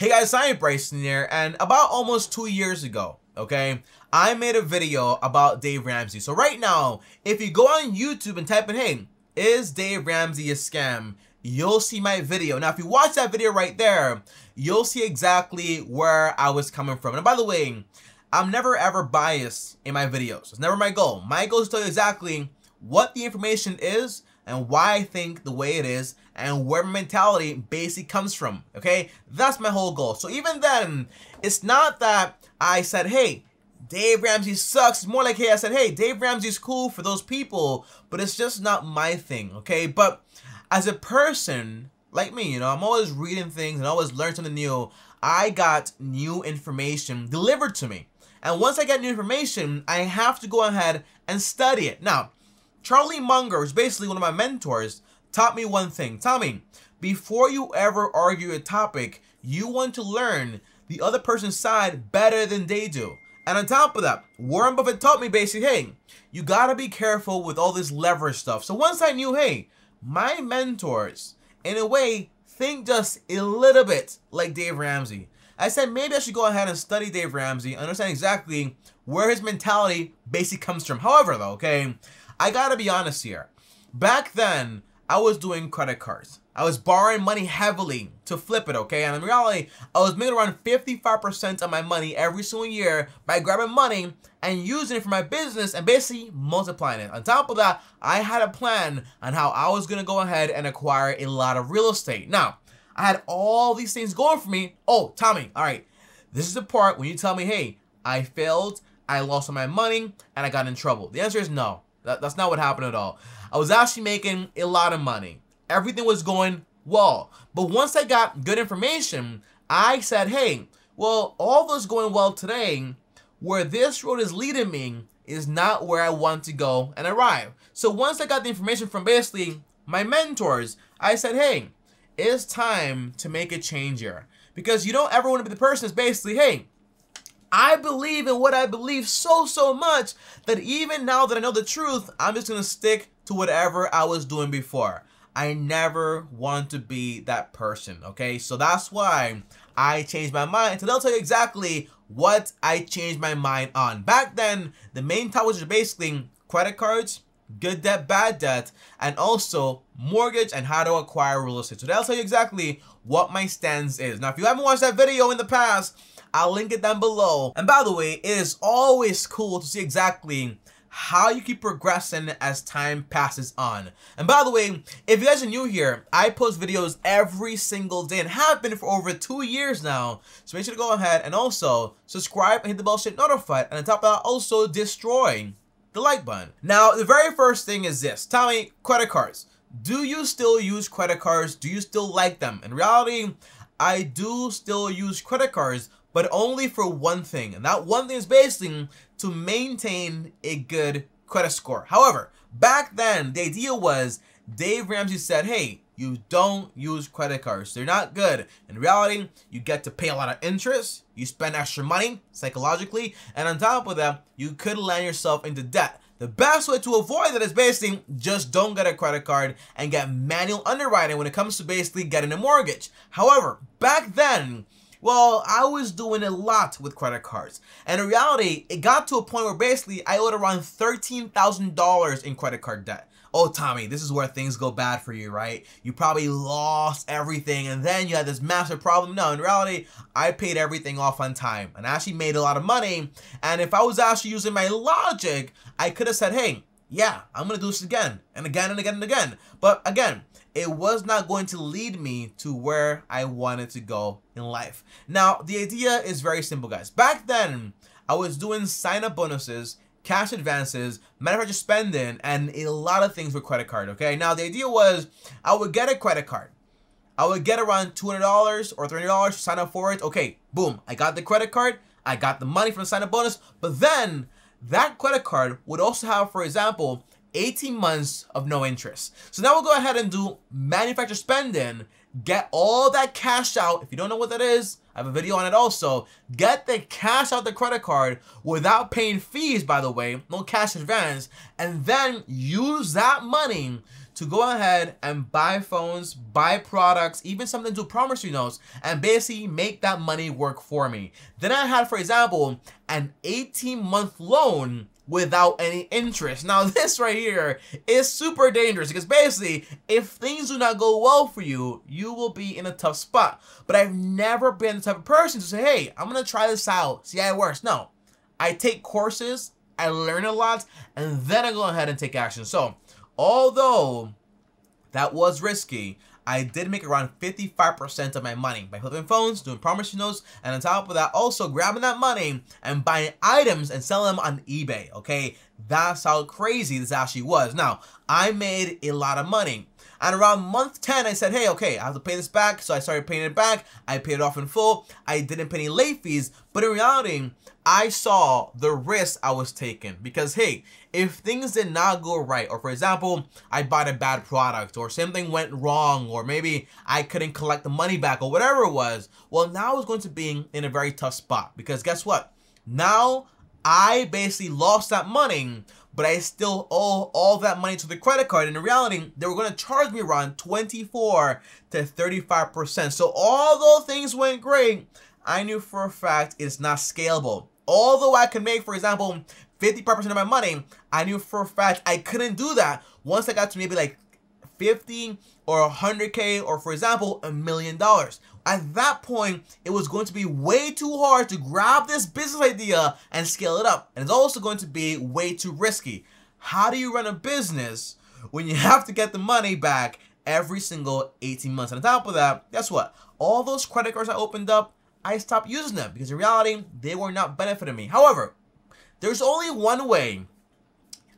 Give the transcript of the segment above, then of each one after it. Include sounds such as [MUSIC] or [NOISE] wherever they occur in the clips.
Hey guys, I am Bryson here, and about almost two years ago, okay, I made a video about Dave Ramsey. So right now, if you go on YouTube and type in, hey, is Dave Ramsey a scam? You'll see my video. Now, if you watch that video right there, you'll see exactly where I was coming from. And by the way, I'm never ever biased in my videos. It's never my goal. My goal is to tell you exactly what the information is and why I think the way it is and where my mentality basically comes from, okay? That's my whole goal. So even then, it's not that I said, hey, Dave Ramsey sucks. more like, hey, I said, hey, Dave Ramsey's cool for those people, but it's just not my thing, okay? But as a person, like me, you know, I'm always reading things and always learning something new. I got new information delivered to me. And once I get new information, I have to go ahead and study it. Now, Charlie Munger, who's basically one of my mentors, taught me one thing. Tommy, before you ever argue a topic, you want to learn the other person's side better than they do. And on top of that, Warren Buffett taught me basically, hey, you gotta be careful with all this leverage stuff. So once I knew, hey, my mentors, in a way, think just a little bit like Dave Ramsey. I said maybe I should go ahead and study Dave Ramsey, understand exactly where his mentality basically comes from. However, though, okay, I gotta be honest here. Back then, I was doing credit cards. I was borrowing money heavily to flip it, okay? And in reality, I was making around 55% of my money every single year by grabbing money and using it for my business and basically multiplying it. On top of that, I had a plan on how I was gonna go ahead and acquire a lot of real estate. Now, I had all these things going for me. Oh, Tommy, all right, this is the part when you tell me, hey, I failed, I lost all my money, and I got in trouble. The answer is no. That, that's not what happened at all. I was actually making a lot of money. Everything was going well. But once I got good information, I said, hey, well, all those going well today, where this road is leading me is not where I want to go and arrive. So once I got the information from basically my mentors, I said, hey, it's time to make a change here. Because you don't ever want to be the person that's basically, hey, I believe in what I believe so, so much that even now that I know the truth, I'm just gonna stick to whatever I was doing before. I never want to be that person, okay? So that's why I changed my mind. So they'll tell you exactly what I changed my mind on. Back then, the main topics were basically credit cards, good debt, bad debt, and also mortgage and how to acquire real estate. So i will tell you exactly what my stance is. Now, if you haven't watched that video in the past, I'll link it down below. And by the way, it is always cool to see exactly how you keep progressing as time passes on. And by the way, if you guys are new here, I post videos every single day and have been for over two years now. So make sure to go ahead and also subscribe and hit the bell to get notified. And on top of that, also destroy the like button. Now, the very first thing is this. Tell me, credit cards. Do you still use credit cards? Do you still like them? In reality, I do still use credit cards, but only for one thing. And that one thing is basically to maintain a good credit score. However, back then, the idea was Dave Ramsey said, hey, you don't use credit cards. They're not good. In reality, you get to pay a lot of interest, you spend extra money psychologically, and on top of that, you could land yourself into debt. The best way to avoid that is basically just don't get a credit card and get manual underwriting when it comes to basically getting a mortgage. However, back then, well, I was doing a lot with credit cards. And in reality, it got to a point where basically I owed around $13,000 in credit card debt. Oh, Tommy, this is where things go bad for you, right? You probably lost everything and then you had this massive problem. No, in reality, I paid everything off on time and I actually made a lot of money. And if I was actually using my logic, I could have said, hey, yeah, I'm gonna do this again and again and again and again. But again, it was not going to lead me to where I wanted to go in life. Now, the idea is very simple, guys. Back then, I was doing sign-up bonuses, cash advances, manufacturer spending, and a lot of things with credit card, okay? Now, the idea was I would get a credit card. I would get around $200 or $300 to sign up for it. Okay, boom, I got the credit card. I got the money from the sign-up bonus. But then, that credit card would also have, for example, 18 months of no interest. So now we'll go ahead and do manufacturer spending, get all that cash out. If you don't know what that is, I have a video on it also. Get the cash out the credit card without paying fees, by the way, no cash advance, and then use that money to go ahead and buy phones, buy products, even something to promissory notes, and basically make that money work for me. Then I had, for example, an 18 month loan without any interest. Now, [LAUGHS] this right here is super dangerous because basically, if things do not go well for you, you will be in a tough spot. But I've never been the type of person to say, hey, I'm going to try this out, see how it works. No, I take courses, I learn a lot, and then I go ahead and take action. So, although that was risky, I did make around 55% of my money by flipping phones, doing promotion notes, and on top of that, also grabbing that money and buying items and selling them on eBay, okay? That's how crazy this actually was. Now, I made a lot of money. And around month 10, I said, hey, okay, I have to pay this back. So I started paying it back. I paid it off in full. I didn't pay any late fees. But in reality, I saw the risk I was taking because, hey, if things did not go right, or for example, I bought a bad product, or something went wrong, or maybe I couldn't collect the money back, or whatever it was, well, now I was going to be in a very tough spot because guess what? Now I basically lost that money but I still owe all that money to the credit card. And in reality, they were going to charge me around 24 to 35%. So those things went great, I knew for a fact it's not scalable. Although I can make, for example, 55% of my money, I knew for a fact I couldn't do that once I got to maybe like 50 or 100K or for example, a million dollars. At that point, it was going to be way too hard to grab this business idea and scale it up. And it's also going to be way too risky. How do you run a business when you [LAUGHS] have to get the money back every single 18 months? And on top of that, guess what? All those credit cards I opened up, I stopped using them because in reality, they were not benefiting me. However, there's only one way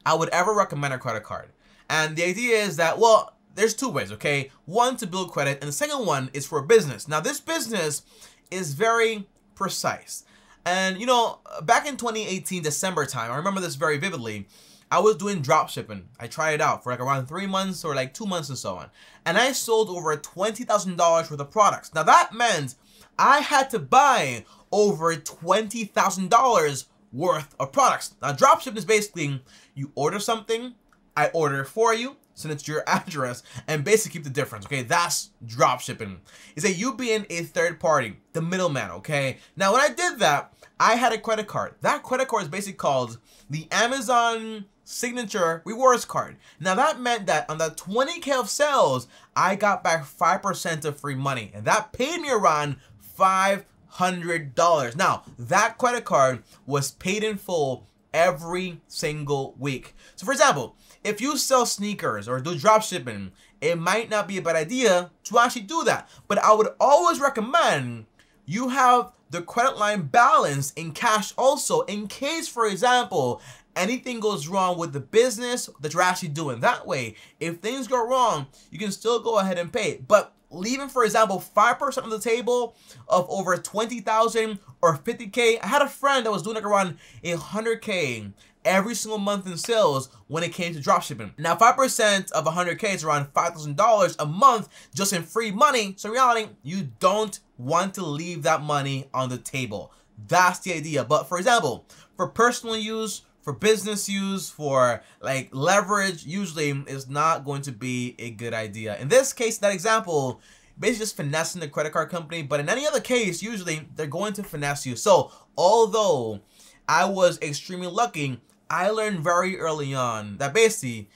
I would ever recommend a credit card. And the idea is that, well, there's two ways, okay? One to build credit, and the second one is for a business. Now, this business is very precise. And, you know, back in 2018, December time, I remember this very vividly. I was doing drop shipping. I tried it out for like around three months or like two months and so on. And I sold over $20,000 worth of products. Now, that meant I had to buy over $20,000 worth of products. Now, drop shipping is basically you order something, I order it for you, send it to your [LAUGHS] address, and basically keep the difference, okay? That's drop shipping. Is that you being a third party, the middleman, okay? Now, when I did that, I had a credit card. That credit card is basically called the Amazon Signature Rewards Card. Now, that meant that on the 20K of sales, I got back 5% of free money, and that paid me around five hundred dollars. Now that credit card was paid in full every single week. So for example, if you sell sneakers or do drop shipping, it might not be a bad idea to actually do that. But I would always recommend you have the credit line balance in cash also in case, for example, anything goes wrong with the business that you're actually doing. That way, if things go wrong, you can still go ahead and pay. But leaving, for example, 5% of the table of over 20,000 or 50K. I had a friend that was doing like around 100K every single month in sales when it came to dropshipping. Now, 5% of 100K is around $5,000 a month just in free money. So in reality, you don't want to leave that money on the table. That's the idea. But for example, for personal use, for business use, for like leverage, usually is not going to be a good idea. In this case, that example, basically just finessing the credit card company, but in any other case, usually they're going to finesse you. So although I was extremely lucky, I learned very early on that basically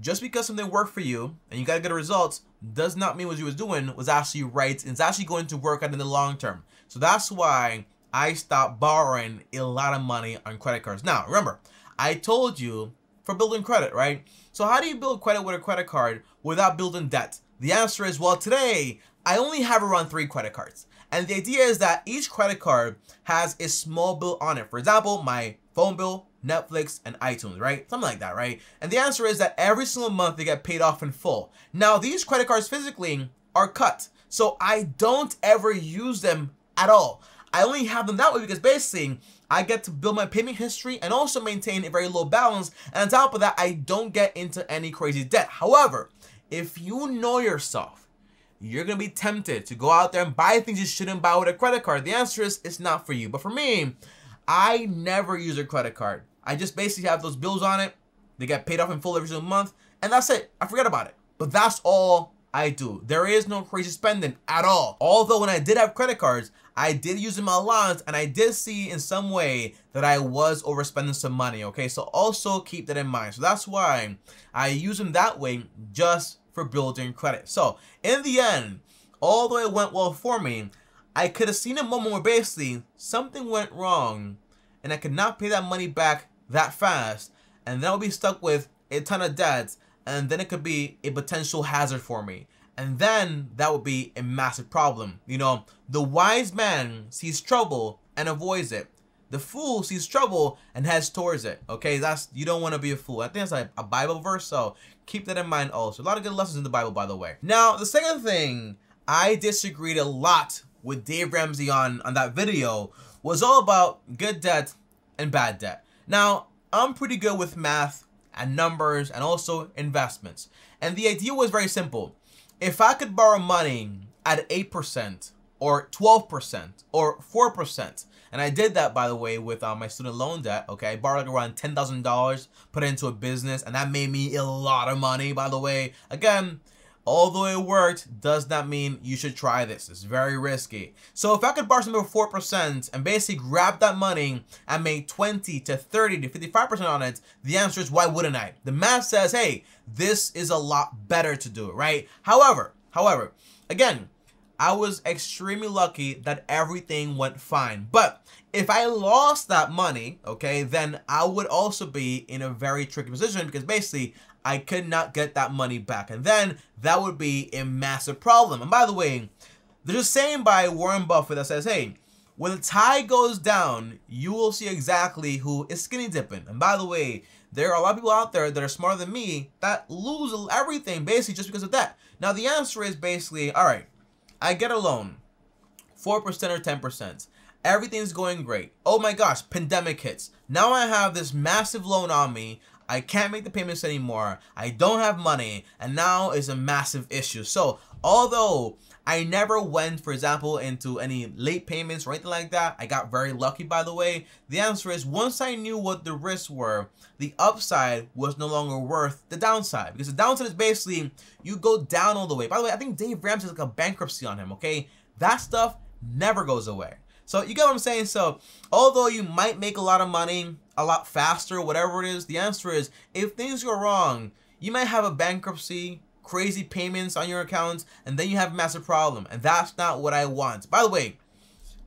just because something worked for you and you got good results does not mean what you was doing was actually right and it's actually going to work out in the long term. So that's why I stopped borrowing a lot of money on credit cards. Now, remember, I told you for building credit, right? So how do you build credit with a credit card without building debt? The answer is, well, today I only have around three credit cards. And the idea is that each credit card has a small bill on it. For example, my phone bill, Netflix, and iTunes, right? Something like that, right? And the answer is that every single month they get paid off in full. Now, these credit cards physically are cut. So I don't ever use them at all. I only have them that way because basically I get to build my payment history and also maintain a very low balance. And on top of that, I don't get into any crazy debt. However, if you know yourself, you're going to be tempted to go out there and buy things you shouldn't buy with a credit card. The answer is it's not for you. But for me, I never use a credit card. I just basically have those bills on it. They get paid off in full every single month. And that's it. I forget about it. But that's all I do. There is no crazy spending at all. Although when I did have credit cards, I did use my allowance and I did see in some way that I was overspending some money, okay? So also keep that in mind. So that's why I use them that way just for building credit. So in the end, although it went well for me, I could have seen a moment where basically something went wrong and I could not pay that money back that fast and then I would be stuck with a ton of debts and then it could be a potential hazard for me. And then that would be a massive problem. You know, the wise man sees trouble and avoids it. The fool sees trouble and heads towards it. Okay, that's you don't want to be a fool. I think it's a Bible verse, so keep that in mind also. A lot of good lessons in the Bible, by the way. Now, the second thing I disagreed a lot with Dave Ramsey on on that video was all about good debt and bad debt. Now, I'm pretty good with math and numbers and also investments. And the idea was very simple. If I could borrow money at 8% or 12% or 4%, and I did that, by the way, with uh, my student loan debt, okay? I borrowed around $10,000, put it into a business, and that made me a lot of money, by the way. Again, Although it worked, does not mean you should try this. It's very risky. So if I could borrow something for 4% and basically grab that money and make 20 to 30 to 55% on it, the answer is why wouldn't I? The math says, hey, this is a lot better to do right? However, however, again, I was extremely lucky that everything went fine. But if I lost that money, okay, then I would also be in a very tricky position because basically I could not get that money back. And then that would be a massive problem. And by the way, there's a saying by Warren Buffett that says, hey, when the tide goes down, you will see exactly who is skinny dipping. And by the way, there are a lot of people out there that are smarter than me that lose everything basically just because of that. Now, the answer is basically, all right, I get a loan, 4% or 10%. Everything's going great. Oh my gosh, pandemic hits. Now I have this massive loan on me. I can't make the payments anymore. I don't have money. And now is a massive issue. So although I never went, for example, into any late payments or anything like that, I got very lucky by the way, the answer is once I knew what the risks were, the upside was no longer worth the downside. Because the downside is basically you go down all the way. By the way, I think Dave Ramsey has like a bankruptcy on him, okay? That stuff never goes away. So you get what I'm saying? So although you might make a lot of money, a lot faster, whatever it is, the answer is if things go wrong, you might have a bankruptcy, crazy payments on your accounts, and then you have a massive problem. And that's not what I want. By the way,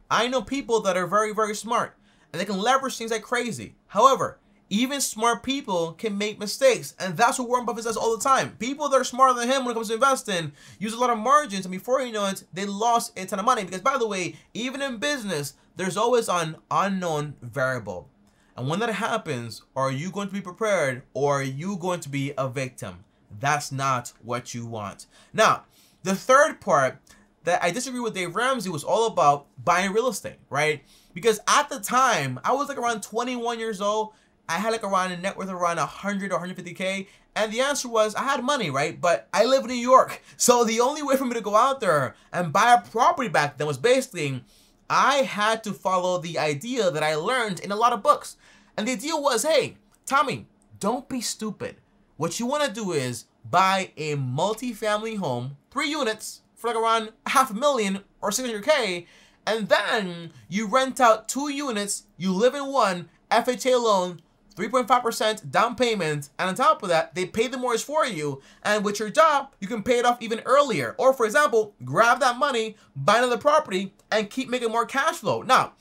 I know people that are very, very smart and they can leverage things like crazy. However, even smart people can make mistakes. And that's what Warren Buffett says all the time. People that are smarter than him when it comes to investing use a lot of margins. And before you know it, they lost a ton of money. Because by the way, even in business, there's always an unknown variable. And when that happens, are you going to be prepared or are you going to be a victim? That's not what you want. Now, the third part that I disagree with Dave Ramsey was all about buying real estate, right? Because at the time, I was like around 21 years old. I had like around a net worth around 100 or 150K. And the answer was I had money, right? But I live in New York. [LAUGHS] So the only way for me to go out there and buy a property back then was basically I had to follow the idea that I learned in a lot of books. And the deal was, hey, Tommy, don't be stupid. What you want to do is buy a multi-family home, three units, for like around half a million or 600K, and then you rent out two units, you live in one, FHA loan, 3.5% down payment, and on top of that, they pay the mortgage for you, and with your job, you can pay it off even earlier. Or for example, grab that money, buy another property, and keep making more cash flow. Now,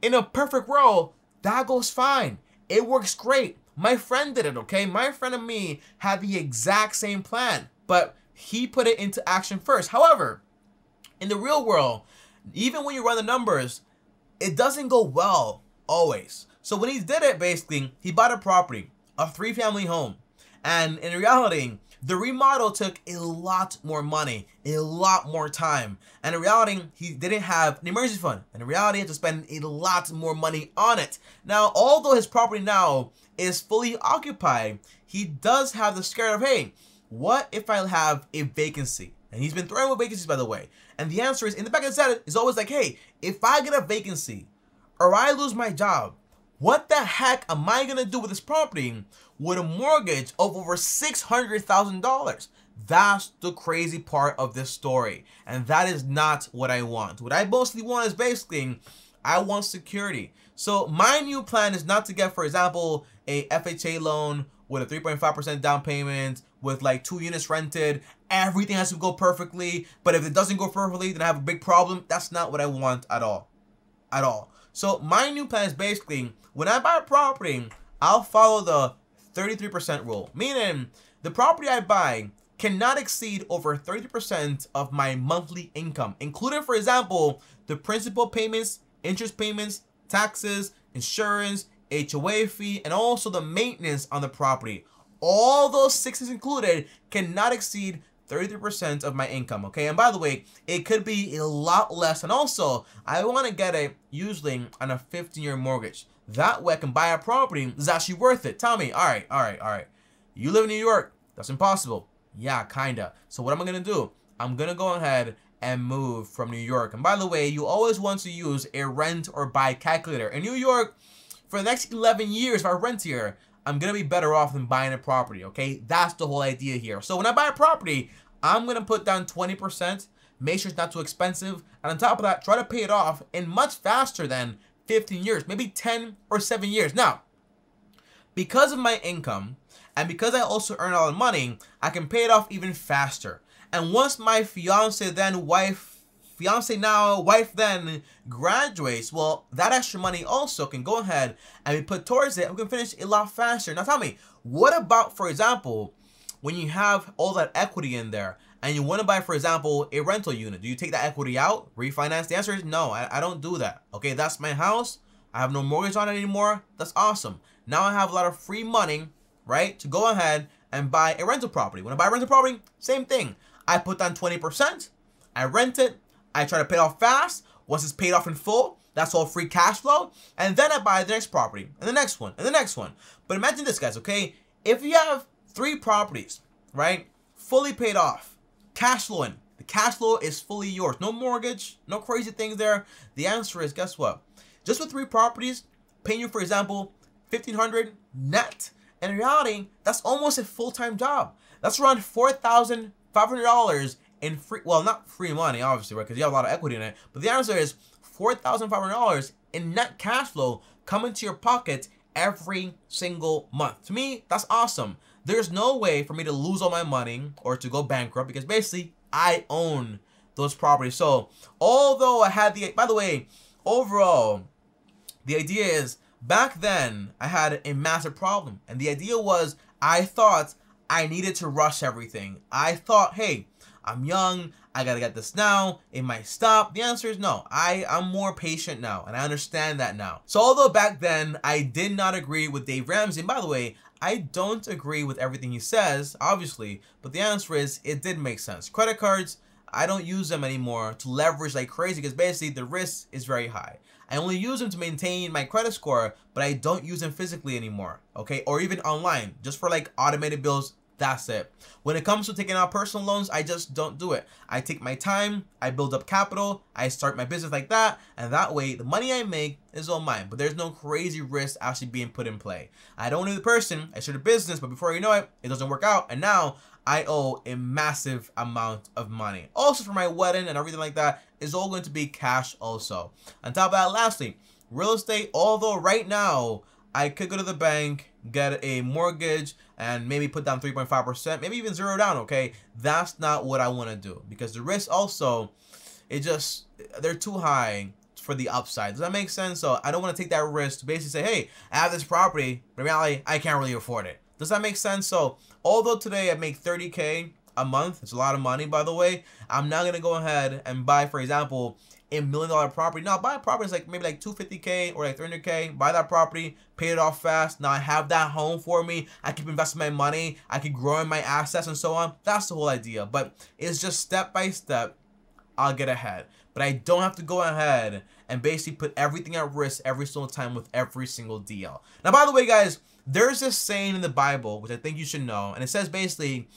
in a perfect world, that goes fine. It works great. My friend did it, okay? My friend and me had the exact same plan, but he put it into action first. However, in the real world, even when you run the numbers, it doesn't go well always. So when he did it, basically, he bought a property, a three family home. And in reality, the remodel took a lot more money, a lot more time, and in reality, he didn't have an emergency fund. And in reality, he had to spend a lot more money on it. Now, although his property now is fully occupied, he does have the scare of, hey, what if I have a vacancy? And he's been throwing with vacancies, by the way. And the answer is, in the back of his head, is always like, hey, if I get a vacancy or I lose my job, what the heck am I gonna do with this property with a mortgage of over $600,000. That's the crazy part of this story. And that is not what I want. What I mostly want is basically, I want security. So my new plan is not to get, for example, a FHA loan with a 3.5% down payment, with like two units rented, everything has to go perfectly. But if it doesn't go perfectly, then I have a big problem. That's not what I want at all. At all. So my new plan is basically, when I buy a property, I'll follow the 33% rule, meaning the property I buy cannot exceed over 30% of my monthly income, including, for example, the principal payments, interest payments, taxes, insurance, HOA fee, and also the maintenance on the property. All those sixes included cannot exceed 33% of my income, okay? And by the way, it could be a lot less. And also, I want to get it usually on a 15-year mortgage. That way I can buy a property is actually worth it. Tell me, all right, all right, all right. You live in New York. That's impossible. Yeah, kinda. So what am I gonna do? I'm gonna go ahead and move from New York. And by the way, you always want to use a rent or buy calculator. In New York, for the next 11 years, if I rent here, I'm gonna be better off than buying a property, okay? That's the whole idea here. So when I buy a property, I'm gonna put down 20%, make sure it's not too expensive, and on top of that, try to pay it off in much faster than 15 years, maybe 10 or 7 years. Now, because of my income and because I also earn a lot of money, I can pay it off even faster. And once my fiance then wife, fiance now, wife then graduates, well, that extra money also can go ahead and be put towards it. We can finish a lot faster. Now tell me, what about, for example, when you have all that equity in there and you want to buy, for example, a rental unit, do you take that equity out, refinance? The answer is no, I, I don't do that. Okay, that's my house. I have no mortgage on it anymore. That's awesome. Now I have a lot of free money, right, to go ahead and buy a rental property. When I buy a rental property, same thing. I put down 20%, I rent it, I try to pay it off fast. Once it's paid off in full, that's all free cash flow. And then I buy the next property, and the next one, and the next one. But imagine this, guys, okay? If you have three properties, right, fully paid off, Cash flowing. The cash flow is fully yours. No mortgage, no crazy things there. The answer is, guess what? Just with three properties, paying you, for example, 1500 net. in reality, that's almost a full-time job. That's around $4,500 in free, well, not free money, obviously, right? Because you have a lot of equity in it. But the answer is $4,500 in net cash flow coming to your pocket every single month. To me, that's awesome. There's no way for me to lose all my money or to go bankrupt because basically I own those properties. So although I had the, by the way, overall, the idea is back then I had a massive problem. And the idea was I thought I needed to rush everything. I thought, hey, I'm young. I gotta get this now. It might stop. The answer is no. I, I'm more patient now, and I understand that now. So although back then I did not agree with Dave Ramsey, and by the way, I don't agree with everything he says, obviously, but the answer is it did make sense. Credit cards, I don't use them anymore to leverage like crazy because basically the risk is very high. I only use them to maintain my credit score, but I don't use them physically anymore, okay? Or even online, just for like automated bills that's it. When it comes to taking out personal loans, I just don't do it. I take my time, I build up capital, I start my business like that, and that way the money I make is all mine. But there's no crazy risk actually being put in play. I don't know the person, I start a business, but before you know it, it doesn't work out, and now I owe a massive amount of money. Also for my wedding and everything like that is all going to be cash also. On top of that, lastly, real estate, although right now I could go to the bank, get a mortgage, and maybe put down 3.5%, maybe even zero down, okay? That's not what I want to do because the risk also, it just, they're too high for the upside. Does that make sense? So I don't want to take that risk to basically say, hey, I have this property, but in reality, I can't really afford it. Does that make sense? So although today I make 30K a month, it's a lot of money, by the way, I'm not going to go ahead and buy, for example, in million dollar property. Now buying property is like maybe like 250k or like 300k. Buy that property, pay it off fast. Now I have that home for me. I keep investing my money. I keep growing my assets and so on. That's the whole idea. But it's just step by step. I'll get ahead. But I don't have to go ahead and basically put everything at risk every single time with every single deal. Now, by the way, guys, there's this saying in the Bible, which I think you should know, and it says basically,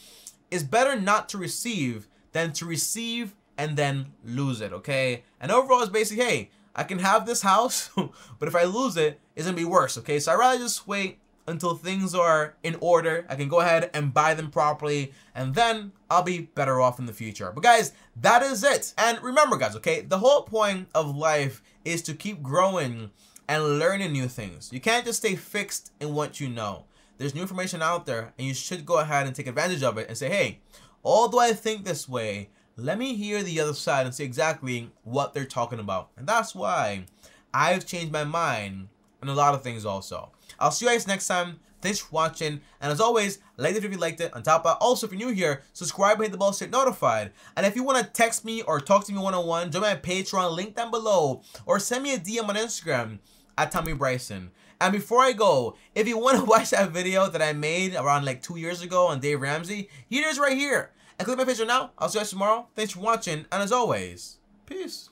it's better not to receive than to receive and then lose it, okay? And overall, it's basically, hey, I can have this house, [LAUGHS] but if I lose it, it's gonna be worse, okay? So I'd rather just wait until things are in order. I can go ahead and buy them properly, and then I'll be better off in the future. But guys, that is it. And remember, guys, okay, the whole point of life is to keep growing and learning new things. You can't just stay fixed in what you know. There's new information out there, and you should go ahead and take advantage of it and say, hey, although I think this way, let me hear the other side and see exactly what they're talking about. And that's why I've changed my mind on a lot of things also. I'll see you guys next time. Thanks for watching. And as always, like it if you liked it. On top of also, if you're new here, subscribe and hit the bell to get notified. And if you want to text me or talk to me one-on-one, join my Patreon link down below or send me a DM on Instagram at Tommy Bryson. And before I go, if you want to [LAUGHS] watch that video that I made around like two years ago on Dave Ramsey, is right here. And click my picture now. I'll see you guys tomorrow. Thanks for watching, and as always, peace.